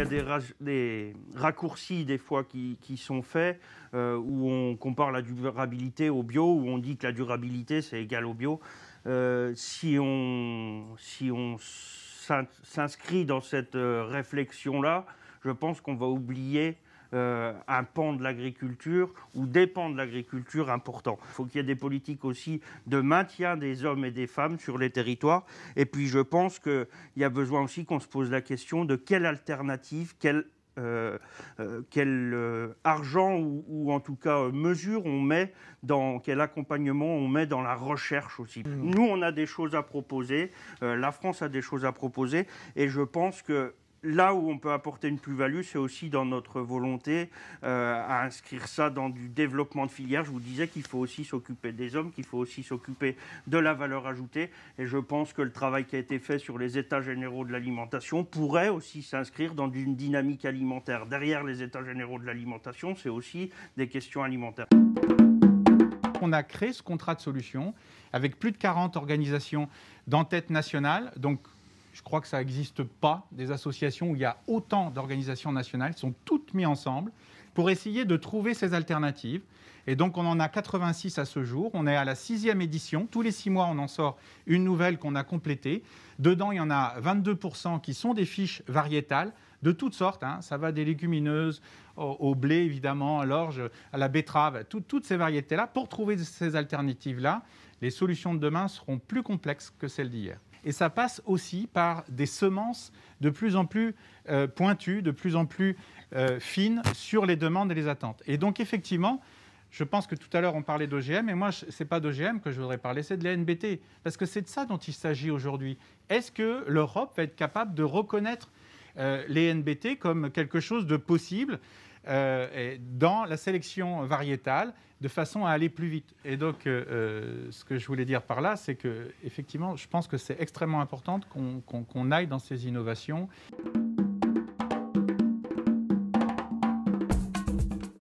Il y a des, raccourcis des fois qui, sont faits euh, où on compare la durabilité au bio, où on dit que la durabilité c'est égal au bio. si euh, si on s'inscrit dans cette euh, réflexion là, je pense qu'on va oublier euh, un pan de l'agriculture ou des pans de l'agriculture importants. Il faut qu'il y ait des politiques aussi de maintien des hommes et des femmes sur les territoires. Et puis je pense qu'il y a besoin aussi qu'on se pose la question de quelle alternative, euh, euh, quel argent ou, en tout cas mesure on met dans quel accompagnement on met dans la recherche aussi. Mmh. Nous, on a des choses à proposer, la France a des choses à proposer, et je pense que là où on peut apporter une plus-value, c'est aussi dans notre volonté euh, à inscrire ça dans du développement de filière. Je vous disais qu'il faut aussi s'occuper des hommes, qu'il faut aussi s'occuper de la valeur ajoutée. Et je pense que le travail qui a été fait sur les états généraux de l'alimentation pourrait aussi s'inscrire dans une dynamique alimentaire. Derrière les états généraux de l'alimentation, c'est aussi des questions alimentaires. On a créé ce contrat de solution avec plus de 40 organisations d'entête nationale, donc je crois que ça n'existe pas, des associations où il y a autant d'organisations nationales, sont toutes mises ensemble pour essayer de trouver ces alternatives. Et donc, on en a 86 à ce jour. On est à la sixième édition. Tous les six mois, on en sort une nouvelle qu'on a complétée. Dedans, il y en a 22% qui sont des fiches variétales de toutes sortes. Hein. Ça va des légumineuses au, blé, évidemment, à l'orge, à la betterave, toutes ces variétés-là. Pour trouver ces alternatives-là, les solutions de demain seront plus complexes que celles d'hier. Et ça passe aussi par des semences de plus en plus euh, pointues, de plus en plus euh, fines sur les demandes et les attentes. Et donc effectivement, je pense que tout à l'heure on parlait d'OGM, et moi ce n'est pas d'OGM que je voudrais parler, c'est de la parce que c'est de ça dont il s'agit aujourd'hui. Est-ce que l'Europe va être capable de reconnaître euh, les comme quelque chose de possible euh, dans la sélection variétale de façon à aller plus vite. Et donc, euh, euh, ce que je voulais dire par là, c'est que effectivement, je pense que c'est extrêmement important qu'on aille dans ces innovations.